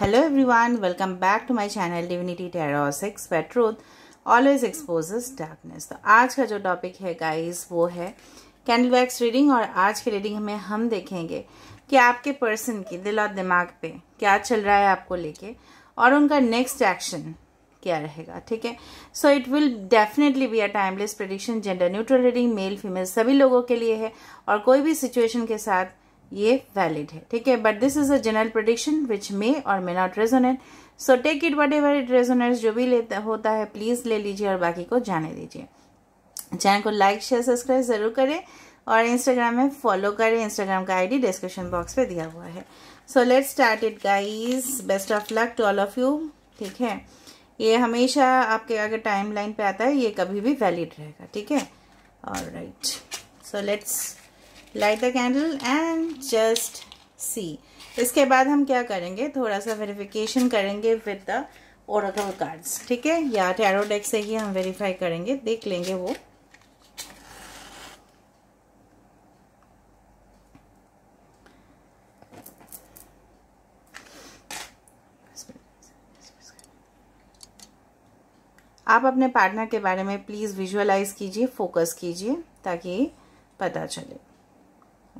Hello everyone welcome back to my channel divinity Tarot Six always truth darkness तो आज का जो topic है गाइस वो है कैंडल वैक्स रीडिंग और आज की रीडिंग में हम देखेंगे कि आपके पर्सन की दिल और दिमाग पे क्या चल रहा है आपको लेके और उनका नेक्स्ट एक्शन क्या रहेगा ठीक है so it will definitely be a timeless prediction gender neutral reading male female सभी लोगों के लिए है और कोई भी सिचुएशन के साथ ये वैलिड है ठीक है but this is a general prediction which may or may not resonate so take it whatever it resonate जो भी लेता होता है प्लीज ले लीजिए और बाकी को जाने दीजिए चैनल को लाइक शेयर सब्सक्राइब जरूर करें और इंस्टाग्राम में फॉलो करें इंस्टाग्राम का आईडी डिस्क्रिप्शन बॉक्स पे दिया हुआ है so let start it guys best of luck to all of you ठीक है ये हमेशा आपके अगर टाइम लाइन पे आता है ये कभी भी वैलिड रहेगा ठीक है और right so let's light the candle and just see इसके बाद हम क्या करेंगे थोड़ा सा वेरिफिकेशन करेंगे विद द ओरकल कार्ड्स ठीक है या टैरो डेक से ही हम वेरीफाई करेंगे देख लेंगे वो आप अपने पार्टनर के बारे में प्लीज़ विजुअलाइज कीजिए फोकस कीजिए ताकि पता चले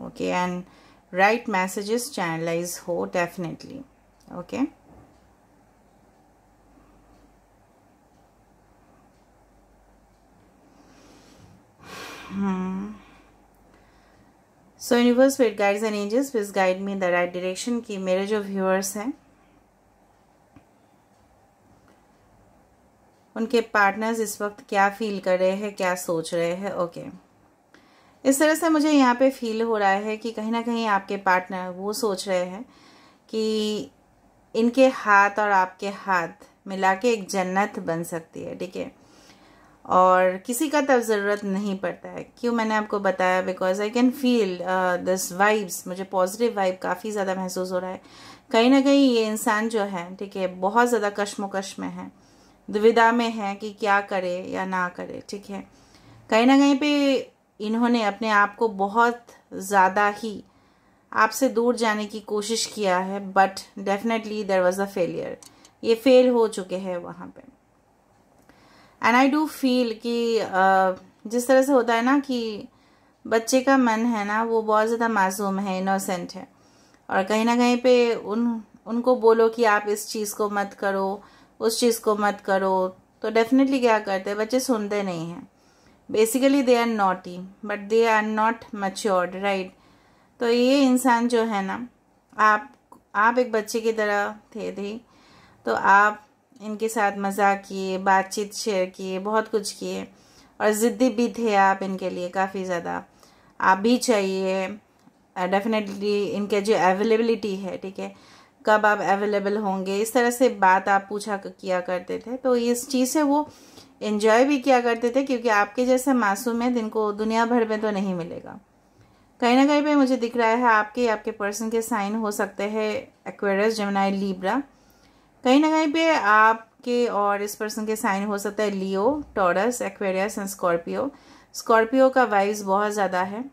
okay and right messages channelize ho definitely okay hmm. So universe with guides and angels please guide me in the right direction कि मेरे जो व्यूअर्स हैं उनके पार्टनर्स इस वक्त क्या फील कर रहे हैं क्या सोच रहे हैं ओके okay. इस तरह से मुझे यहाँ पे फील हो रहा है कि कहीं ना कहीं आपके पार्टनर वो सोच रहे हैं कि इनके हाथ और आपके हाथ मिला के एक जन्नत बन सकती है ठीक है और किसी का तब ज़रूरत नहीं पड़ता है क्यों मैंने आपको बताया because I can feel this vibes मुझे पॉजिटिव वाइब काफ़ी ज़्यादा महसूस हो रहा है कहीं ना कहीं ये इंसान जो है ठीक है बहुत ज़्यादा कश्मकश में है दुविधा में है कि क्या करे या ना करे ठीक है कहीं ना कहीं पे इन्होंने अपने आप को बहुत ज़्यादा ही आपसे दूर जाने की कोशिश किया है but definitely there was a failure ये फेल हो चुके हैं वहाँ पे एंड आई डू फील कि जिस तरह से होता है ना कि बच्चे का मन है ना वो बहुत ज़्यादा मासूम है इनोसेंट है और कहीं ना कहीं पे उन उनको बोलो कि आप इस चीज़ को मत करो उस चीज़ को मत करो तो डेफिनेटली क्या करते हैं बच्चे सुनते नहीं हैं basically they are naughty but they are not matured right तो ये इंसान जो है ना आप आप एक बच्चे की तरह थे थे तो आप इनके साथ मजाक किए बातचीत शेयर किए बहुत कुछ किए और ज़िद्दी भी थे आप इनके लिए काफ़ी ज़्यादा आप भी चाहिए डेफिनेटली इनके जो अवेलेबिलिटी है ठीक है कब आप अवेलेबल होंगे इस तरह से बात आप पूछा किया करते थे तो इस चीज़ से वो इन्जॉय भी किया करते थे क्योंकि आपके जैसे मासूम है जिनको दुनिया भर में तो नहीं मिलेगा कहीं ना कहीं पे मुझे दिख रहा है आपके आपके पर्सन के साइन हो सकते हैं एक्वेरस जमनाई लीब्रा कहीं ना कहीं पे आपके और इस पर्सन के साइन हो सकता है Leo Taurus Aquarius and Scorpio Scorpio का वाइज बहुत ज़्यादा है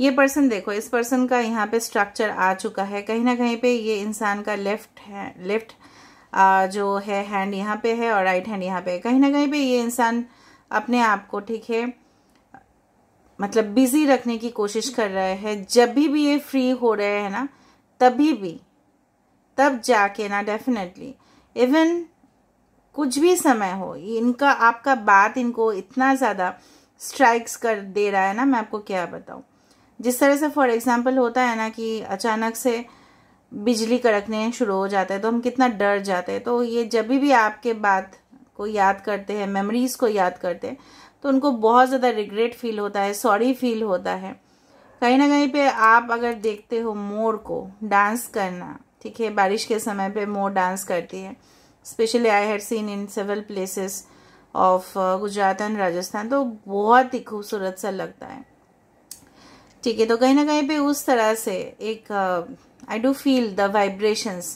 ये पर्सन देखो इस पर्सन का यहाँ पे स्ट्रक्चर आ चुका है कहीं ना कहीं पे ये इंसान का लेफ्ट है लेफ्ट जो है हैंड यहाँ पे है और राइट हैंड यहाँ पे है कहीं ना कहीं पे ये इंसान अपने आप को ठीक है मतलब बिजी रखने की कोशिश कर रहे हैं जब भी भी ये फ्री हो रहे हैं ना तभी भी तब जाके ना डेफिनेटली इवन कुछ भी समय हो इनका आपका बात इनको इतना ज़्यादा स्ट्राइक्स कर दे रहा है ना मैं आपको क्या बताऊँ जिस तरह से फॉर एग्जाम्पल होता है ना कि अचानक से बिजली कड़कने शुरू हो जाता है तो हम कितना डर जाते हैं तो ये जब भी आपके बात को याद करते हैं मेमोरीज़ को याद करते हैं तो उनको बहुत ज़्यादा रिग्रेट फील होता है सॉरी फील होता है कहीं ना कहीं पे आप अगर देखते हो मोर को डांस करना ठीक है बारिश के समय पे मोर डांस करती है specially I had seen in several places of Gujarat and Rajasthan तो बहुत ही खूबसूरत सा लगता है ठीक है तो कहीं ना कहीं पे उस तरह से एक uh, I do feel the vibrations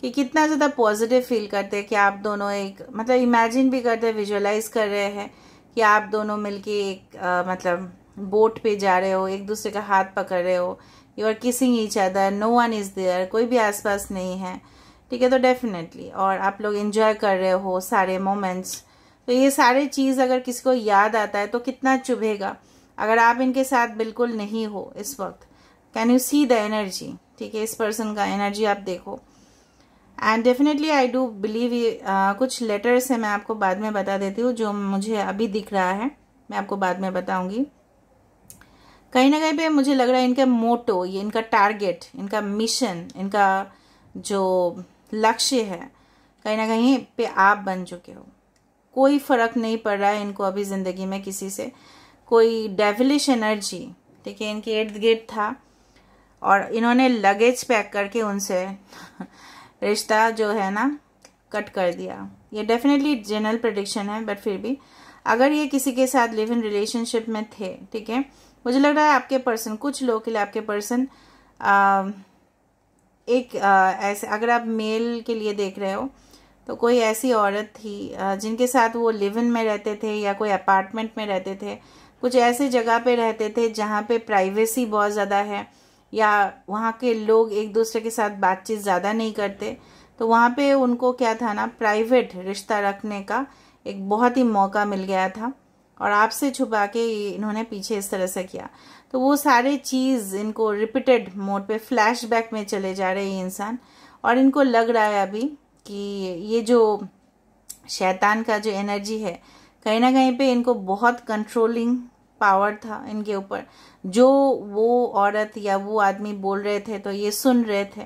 कि कितना ज़्यादा पॉजिटिव फील करते हैं कि आप दोनों एक मतलब इमेजिन भी करते हैं विजुअलाइज कर रहे हैं कि आप दोनों मिलके एक आ, मतलब बोट पे जा रहे हो एक दूसरे का हाथ पकड़ रहे हो you are kissing each other no one is there कोई भी आसपास नहीं है ठीक है तो डेफिनेटली और आप लोग इन्जॉय कर रहे हो सारे मोमेंट्स तो ये सारे चीज़ अगर किसी को याद आता है तो कितना चुभेगा अगर आप इनके साथ बिल्कुल नहीं हो इस वक्त can you see the energy ठीक है इस पर्सन का एनर्जी आप देखो and definitely I do believe ये कुछ लेटर्स हैं मैं आपको बाद में बता देती हूँ जो मुझे अभी दिख रहा है मैं आपको बाद में बताऊंगी कहीं ना कहीं पे मुझे लग रहा है इनका मोटो ये इनका टारगेट इनका मिशन इनका जो लक्ष्य है कहीं ना कहीं पे आप बन चुके हो कोई फ़र्क नहीं पड़ रहा है इनको अभी ज़िंदगी में किसी से कोई डेविलिश एनर्जी ठीक है इनके इर्द गिर्द था और इन्होंने लगेज पैक करके उनसे रिश्ता जो है ना कट कर दिया ये डेफिनेटली जनरल प्रडिक्शन है बट फिर भी अगर ये किसी के साथ लिव इन रिलेशनशिप में थे ठीक है मुझे लग रहा है आपके पर्सन कुछ लोग के लिए आपके पर्सन एक आ, ऐसे अगर आप मेल के लिए देख रहे हो तो कोई ऐसी औरत थी आ, जिनके साथ वो लिव इन में रहते थे या कोई अपार्टमेंट में रहते थे कुछ ऐसे जगह पे रहते थे जहाँ पे प्राइवेसी बहुत ज़्यादा है या वहाँ के लोग एक दूसरे के साथ बातचीत ज़्यादा नहीं करते तो वहाँ पे उनको क्या था ना प्राइवेट रिश्ता रखने का एक बहुत ही मौका मिल गया था और आपसे छुपा के इन्होंने पीछे इस तरह से किया तो वो सारे चीज़ इनको रिपीटेड मोड पे फ्लैशबैक में चले जा रहे हैं इंसान और इनको लग रहा है अभी कि ये जो शैतान का जो एनर्जी है कहीं ना कहीं पे इनको बहुत कंट्रोलिंग पावर था इनके ऊपर जो वो औरत या वो आदमी बोल रहे थे तो ये सुन रहे थे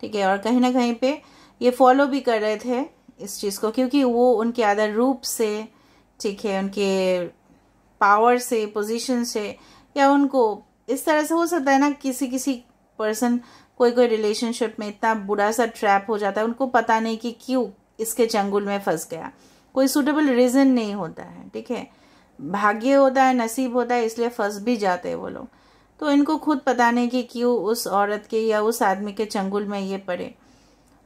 ठीक है और कहीं ना कहीं पे ये फॉलो भी कर रहे थे इस चीज़ को क्योंकि वो उनके आदर रूप से ठीक है उनके पावर से पोजीशन से या उनको इस तरह से हो सकता है ना किसी किसी पर्सन कोई कोई रिलेशनशिप में इतना बुरा सा ट्रैप हो जाता है उनको पता नहीं कि क्यों इसके चंगुल में फंस गया कोई सूटेबल रीज़न नहीं होता है ठीक है भाग्य होता है नसीब होता है इसलिए फंस भी जाते हैं वो लोग तो इनको खुद पता नहीं कि क्यों उस औरत के या उस आदमी के चंगुल में ये पड़े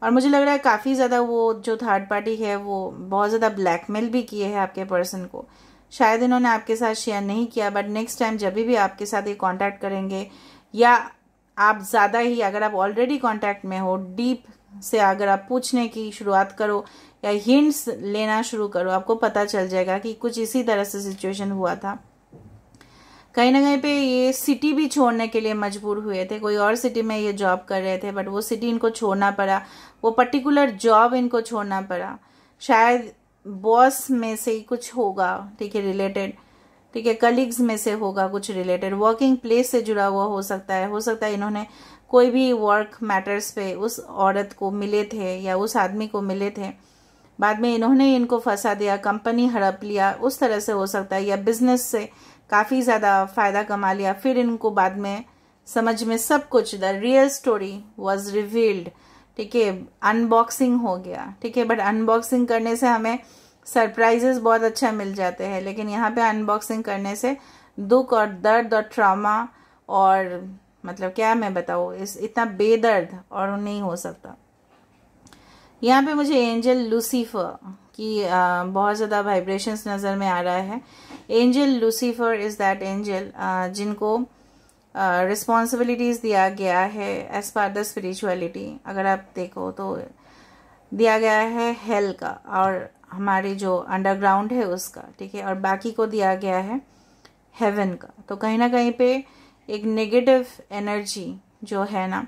और मुझे लग रहा है काफ़ी ज़्यादा वो जो थर्ड पार्टी है वो बहुत ज़्यादा ब्लैकमेल भी किए हैं आपके पर्सन को शायद इन्होंने आपके साथ शेयर नहीं किया बट नेक्स्ट टाइम जब भी आपके साथ ये कॉन्टैक्ट करेंगे या आप ज़्यादा ही अगर आप ऑलरेडी कॉन्टैक्ट में हो डीप से अगर आप पूछने की शुरुआत करो या हिंट्स लेना शुरू करो आपको पता चल जाएगा कि कुछ इसी तरह से सिचुएशन हुआ था कहीं ना कहीं पे ये सिटी भी छोड़ने के लिए मजबूर हुए थे कोई और सिटी में ये जॉब कर रहे थे बट वो सिटी इनको छोड़ना पड़ा वो पर्टिकुलर जॉब इनको छोड़ना पड़ा शायद बॉस में से ही कुछ होगा ठीक है रिलेटेड ठीक है कलीग्स में से होगा कुछ रिलेटेड वर्किंग प्लेस से जुड़ा हुआ हो सकता है हो सकता है इन्होंने कोई भी वर्क मैटर्स पे उस औरत को मिले थे या उस आदमी को मिले थे बाद में इन्होंने इनको फंसा दिया कंपनी हड़प लिया उस तरह से हो सकता है या बिजनेस से काफ़ी ज़्यादा फ़ायदा कमा लिया फिर इनको बाद में समझ में सब कुछ the real story was revealed ठीक है अनबॉक्सिंग हो गया ठीक है बट अनबॉक्सिंग करने से हमें सरप्राइजेस बहुत अच्छा मिल जाते हैं लेकिन यहाँ पे अनबॉक्सिंग करने से दुख और दर्द और ट्रामा और मतलब क्या मैं बताऊँ इस इतना बेदर्द और नहीं हो सकता यहाँ पे मुझे एंजल लूसीफर की बहुत ज़्यादा वाइब्रेशंस नज़र में आ रहा है angel Lucifer is that angel जिनको रिस्पॉन्सिबिलिटीज़ दिया गया है एज पर द स्परिचुअलिटी अगर आप देखो तो दिया गया है हेल का और हमारे जो अंडरग्राउंड है उसका ठीक है और बाकी को दिया गया है हेवन का तो कहीं ना कहीं पे एक नेगेटिव एनर्जी जो है ना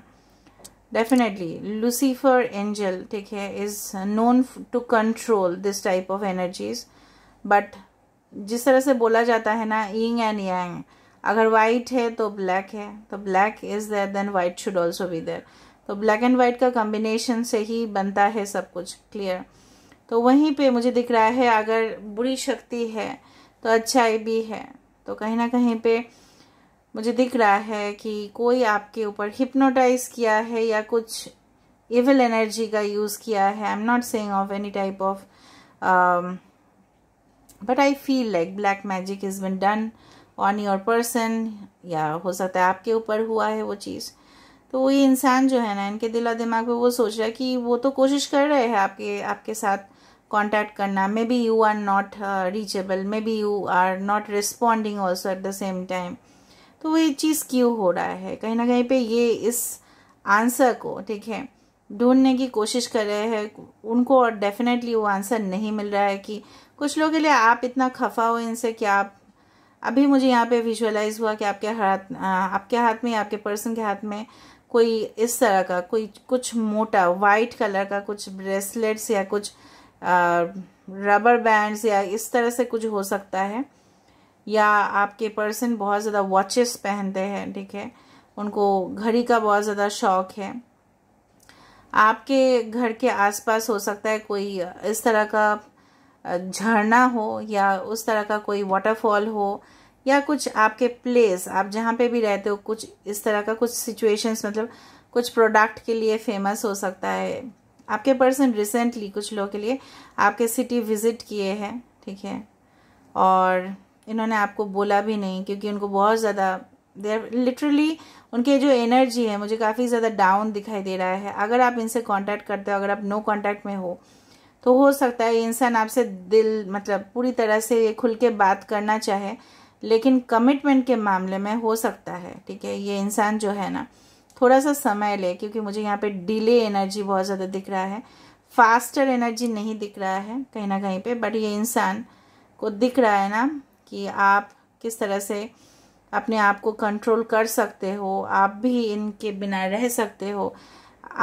definitely lucifer angel take care is known to control this type of energies but जिस तरह से बोला जाता है ना इंग एंड यांग अगर वाइट है तो ब्लैक है तो black is there then white should also be there तो ब्लैक एंड वाइट का कॉम्बिनेशन से ही बनता है सब कुछ क्लियर तो वहीं पे मुझे दिख रहा है अगर बुरी शक्ति है तो अच्छाई भी है तो कहीं ना कहीं पे मुझे दिख रहा है कि कोई आपके ऊपर हिप्नोटाइज किया है या कुछ इविल एनर्जी का यूज़ किया है I am not saying of any type of but I feel like black magic is been done on your person या हो सकता है आपके ऊपर हुआ है वो चीज़ तो वही इंसान जो है ना इनके दिल और दिमाग में वो सोच रहा है कि वो तो कोशिश कर रहे हैं आपके आपके साथ कॉन्टेक्ट करना maybe you are not reachable maybe you are not responding also at the same time तो ये चीज़ क्यों हो रहा है कहीं ना कहीं पे ये इस आंसर को ठीक है ढूंढने की कोशिश कर रहे हैं उनको और डेफिनेटली वो आंसर नहीं मिल रहा है कि कुछ लोगों के लिए आप इतना खफा हो इनसे कि आप अभी मुझे यहाँ पे विजुअलाइज हुआ कि आपके हाथ आपके हाथ में आपके पर्सन के हाथ में कोई इस तरह का कोई कुछ मोटा वाइट कलर का कुछ ब्रेसलेट्स या कुछ रबर बैंड्स या इस तरह से कुछ हो सकता है या आपके पर्सन बहुत ज़्यादा वॉचेस पहनते हैं ठीक है उनको घड़ी का बहुत ज़्यादा शौक है आपके घर के आसपास हो सकता है कोई इस तरह का झरना हो या उस तरह का कोई वाटरफॉल हो या कुछ आपके प्लेस आप जहाँ पे भी रहते हो कुछ इस तरह का कुछ सिचुएशंस मतलब कुछ प्रोडक्ट के लिए फेमस हो सकता है आपके पर्सन रिसेंटली कुछ लोग के लिए आपके सिटी विज़िट किए हैं ठीक है और इन्होंने आपको बोला भी नहीं क्योंकि उनको बहुत ज़्यादा देर लिटरली उनके जो एनर्जी है मुझे काफ़ी ज़्यादा डाउन दिखाई दे रहा है अगर आप इनसे कांटेक्ट करते हो अगर आप नो कांटेक्ट में हो तो हो सकता है इंसान आपसे दिल मतलब पूरी तरह से ये खुल के बात करना चाहे लेकिन कमिटमेंट के मामले में हो सकता है ठीक है ये इंसान जो है ना थोड़ा सा समय ले क्योंकि मुझे यहाँ पे डिले एनर्जी बहुत ज़्यादा दिख रहा है फास्टर एनर्जी नहीं दिख रहा है कहीं ना कहीं पे बट ये इंसान को दिख रहा है ना कि आप किस तरह से अपने आप को कंट्रोल कर सकते हो आप भी इनके बिना रह सकते हो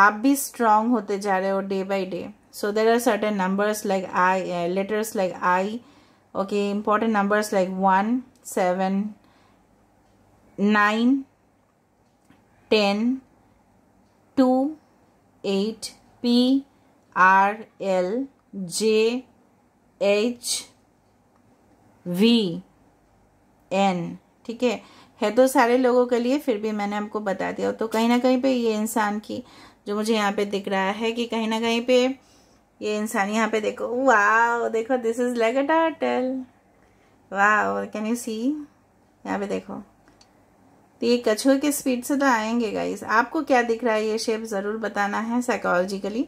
आप भी स्ट्रांग होते जा रहे हो day by day so there are certain numbers like I letters like I okay important numbers like one seven nine ten two eight P R L J H V N ठीक है है तो सारे लोगों के लिए फिर भी मैंने आपको बता दिया तो कहीं ना कहीं पे ये इंसान की जो मुझे यहाँ पे दिख रहा है कि कहीं ना कहीं पे ये इंसान यहाँ पे देखो वाह देखो this is like a turtle वाह कैन यू सी यहाँ पे देखो तो ये कछुए के स्पीड से तो आएंगे गाइस आपको क्या दिख रहा है ये शेप ज़रूर बताना है साइकोलॉजिकली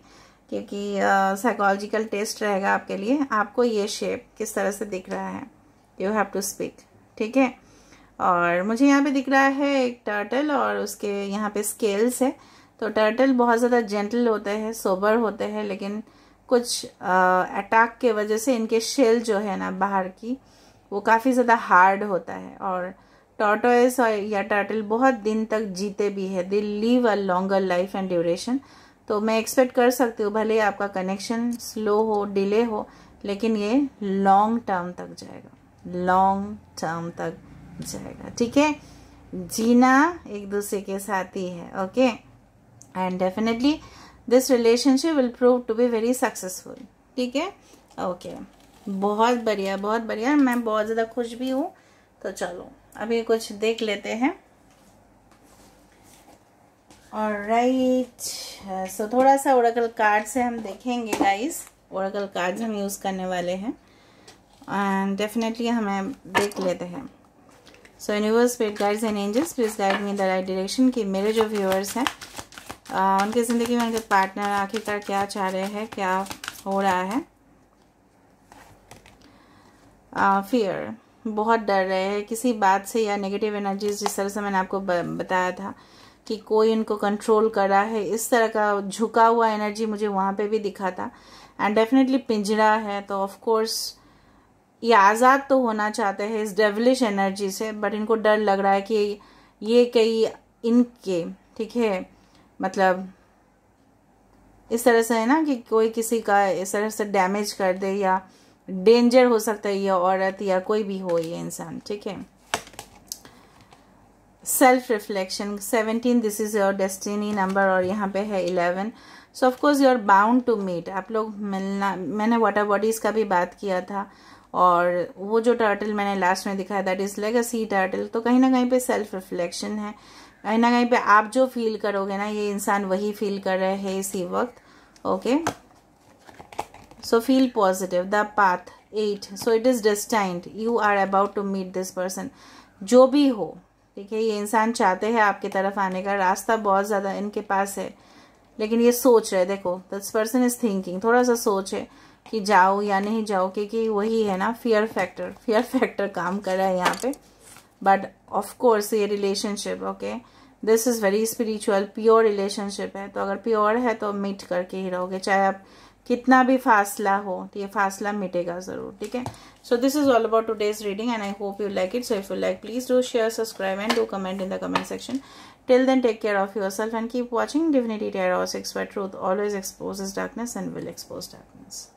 क्योंकि साइकोलॉजिकल टेस्ट रहेगा आपके लिए आपको ये शेप किस तरह से दिख रहा है यू हैव टू स्पीक ठीक है और मुझे यहाँ पे दिख रहा है एक टर्टल और उसके यहाँ पे स्केल्स है तो टर्टल बहुत ज़्यादा जेंटल होते हैं सोबर होते हैं लेकिन कुछ अटैक के वजह से इनके शेल जो है ना बाहर की वो काफ़ी ज़्यादा हार्ड होता है और टॉटोइस या टर्टल बहुत दिन तक जीते भी है they live a longer life and duration तो मैं एक्सपेक्ट कर सकती हूँ भले आपका कनेक्शन स्लो हो डिले हो लेकिन ये लॉन्ग टर्म तक जाएगा लॉन्ग टर्म तक जाएगा ठीक है जीना एक दूसरे के साथ ही है okay and definitely this relationship will prove to be very successful ठीक है ओके बहुत बढ़िया बहुत बढ़िया मैं बहुत ज़्यादा खुश भी हूँ तो चलो अभी कुछ देख लेते हैं और राइट सो थोड़ा सा ओरकल कार्ड से हम देखेंगे गाइस ओरकल कार्ड हम यूज़ करने वाले हैं एंड डेफिनेटली हमें देख लेते हैं so universe pet guides and angels please guide me the right direction कि मेरे जो व्यूअर्स हैं उनकी ज़िंदगी में उनके पार्टनर आखिरकार क्या चाह रहे हैं क्या हो रहा है फियर uh, बहुत डर रहे हैं किसी बात से या नेगेटिव एनर्जीज जिस तरह से मैंने आपको बताया था कि कोई उनको कंट्रोल कर रहा है इस तरह का झुका हुआ एनर्जी मुझे वहाँ पे भी दिखा था एंड डेफिनेटली पिंजरा है तो ऑफ कोर्स ये आज़ाद तो होना चाहते हैं इस डेवलिश एनर्जी से बट इनको डर लग रहा है कि ये कई इनके ठीक है मतलब इस तरह से है ना कि कोई किसी का इस तरह से डैमेज कर दे या डेंजर हो सकता है ये औरत या कोई भी हो ये इंसान ठीक है self reflection seventeen this is your destiny number और यहाँ पे है eleven so of course you are bound to meet आप लोग मिलना मैंने वाटर बॉडीज़ का भी बात किया था और वो जो टर्टल मैंने लास्ट में दिखाया दैट इज़ लेगेसी टर्टल तो कहीं ना कहीं पे सेल्फ रिफ्लेक्शन है कहीं ना कहीं पे आप जो फील करोगे ना ये इंसान वही फील कर रहे हैं इसी वक्त okay so feel positive the path eight so it is destined you are about to meet this person जो भी हो ठीक है ये इंसान चाहते हैं आपके तरफ आने का रास्ता बहुत ज़्यादा इनके पास है लेकिन ये सोच रहे देखो दिस पर्सन इज़ थिंकिंग थोड़ा सा सोच है कि जाओ या नहीं जाओ क्योंकि वही है ना फियर फैक्टर फियर फैक्टर काम कर रहा है यहाँ पे बट ऑफ कोर्स ये relationship okay this is very spiritual pure relationship है तो अगर प्योर है तो मिट करके ही रहोगे चाहे आप कितना भी फासला हो तो ये फासला मिटेगा ज़रूर ठीक है so this is all about today's reading and I hope you like it so if you like please do share subscribe and do comment in the comment section Till then, take care of yourself and keep watching Divinity Tarot 6 where truth always expose darkness and will expose darkness